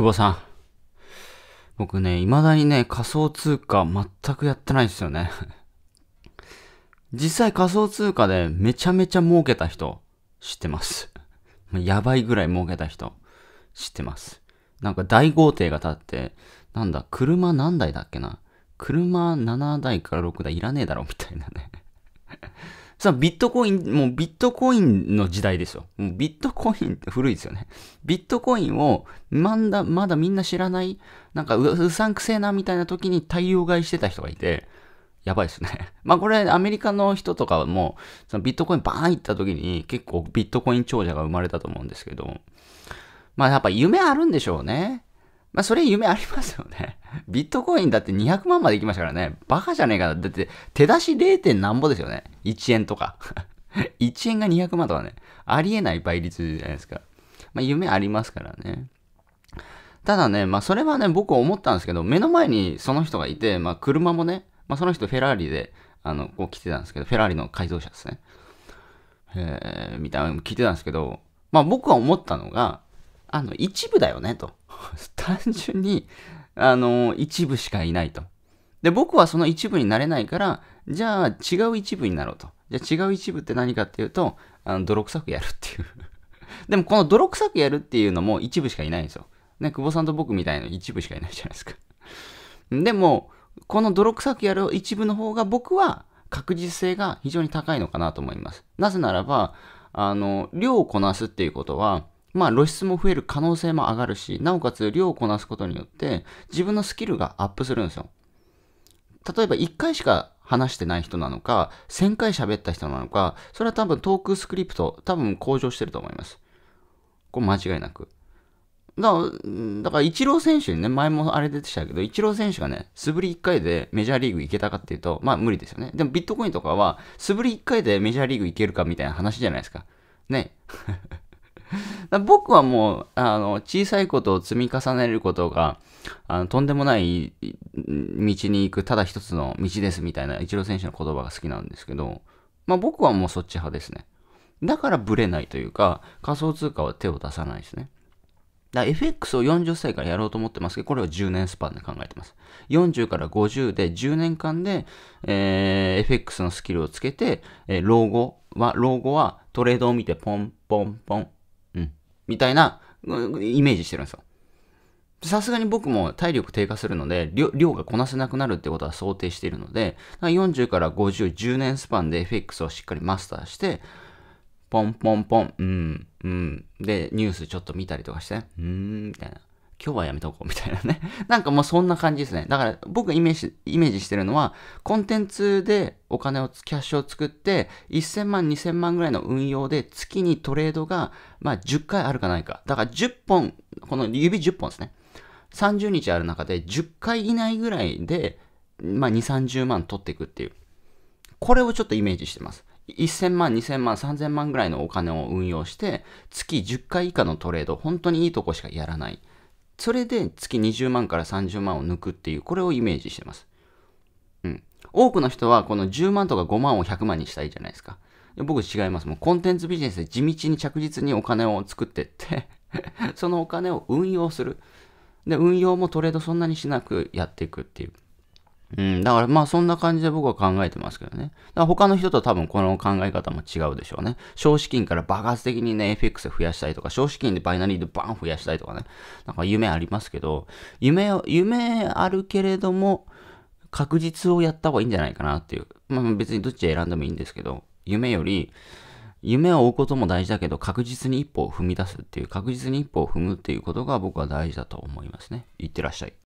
久保さん。僕ね、未だにね、仮想通貨全くやってないですよね。実際仮想通貨でめちゃめちゃ儲けた人知ってます。やばいぐらい儲けた人知ってます。なんか大豪邸が建って、なんだ、車何台だっけな車7台から6台いらねえだろみたいなねそのビットコイン、もうビットコインの時代ですよ。ビットコインって古いですよね。ビットコインをまだ、まだみんな知らない、なんかうさんくせえなみたいな時に対応買いしてた人がいて、やばいですね。まあこれアメリカの人とかも、そのビットコインバーン行った時に結構ビットコイン長者が生まれたと思うんですけど、まあやっぱ夢あるんでしょうね。まあ、それ夢ありますよね。ビットコインだって200万まで行きましたからね。バカじゃねえかな。だって、手出し 0. 点なんぼですよね。1円とか。1 円が200万とかね。ありえない倍率じゃないですか。まあ、夢ありますからね。ただね、まあ、それはね、僕思ったんですけど、目の前にその人がいて、まあ、車もね、まあ、その人フェラーリで、あの、こう来てたんですけど、フェラーリの改造車ですね。えー、みたいなの聞いてたんですけど、まあ、僕は思ったのが、あの、一部だよね、と。単純に、あの、一部しかいないと。で、僕はその一部になれないから、じゃあ違う一部になろうと。じゃあ違う一部って何かっていうと、あの泥臭くやるっていう でもこの泥臭くやるっていうのも一部しかいないんですよ。ね、久保さんと僕みたいな一部しかいないじゃないですかでも、この泥臭くやる一部の方が僕は確実性が非常に高いのかなと思います。なぜならば、あの、量をこなすっていうことは、まあ露出も増える可能性も上がるし、なおかつ量をこなすことによって自分のスキルがアップするんですよ。例えば1回しか話してない人なのか、1000回喋った人なのか、それは多分トークスクリプト、多分向上してると思います。これ間違いなく。だから、だからイチロー選手にね、前もあれ出てたけど、イチロー選手がね、素振り1回でメジャーリーグ行けたかっていうと、まあ無理ですよね。でもビットコインとかは、素振り1回でメジャーリーグ行けるかみたいな話じゃないですか。ね。僕はもう、あの、小さいことを積み重ねることが、あのとんでもない道に行くただ一つの道ですみたいなイチロー選手の言葉が好きなんですけど、まあ僕はもうそっち派ですね。だからブレないというか、仮想通貨は手を出さないですね。だから FX を40歳からやろうと思ってますけど、これは10年スパンで考えてます。40から50で10年間で、えー、FX のスキルをつけて、えー、老後は、老後はトレードを見てポンポンポンみたいな、イメージしてるんですよ。さすがに僕も体力低下するので量、がこなせなくなるってことは想定しているので、40から50、10年スパンで FX をしっかりマスターして、ポンポンポン、うん、うん。で、ニュースちょっと見たりとかして、うん、みたいな。今日はやめとこうみたいなね。なんかもうそんな感じですね。だから僕イメージ、イメージしてるのは、コンテンツでお金を、キャッシュを作って、1000万、2000万ぐらいの運用で月にトレードが、まあ10回あるかないか。だから10本、この指10本ですね。30日ある中で10回以内ぐらいで、まあ2、30万取っていくっていう。これをちょっとイメージしてます。1000万、2000万、3000万ぐらいのお金を運用して、月10回以下のトレード、本当にいいとこしかやらない。それで月20万から30万を抜くっていう、これをイメージしてます。うん。多くの人はこの10万とか5万を100万にしたいじゃないですか。僕違います。もうコンテンツビジネスで地道に着実にお金を作ってって そのお金を運用する。で、運用もトレードそんなにしなくやっていくっていう。うん、だからまあそんな感じで僕は考えてますけどね。だから他の人と多分この考え方も違うでしょうね。少資金から爆発的にね、FX 増やしたいとか、少資金でバイナリーでバーン増やしたいとかね。なんか夢ありますけど、夢、を、夢あるけれども、確実をやった方がいいんじゃないかなっていう。まあ別にどっち選んでもいいんですけど、夢より、夢を追うことも大事だけど、確実に一歩を踏み出すっていう、確実に一歩を踏むっていうことが僕は大事だと思いますね。いってらっしゃい。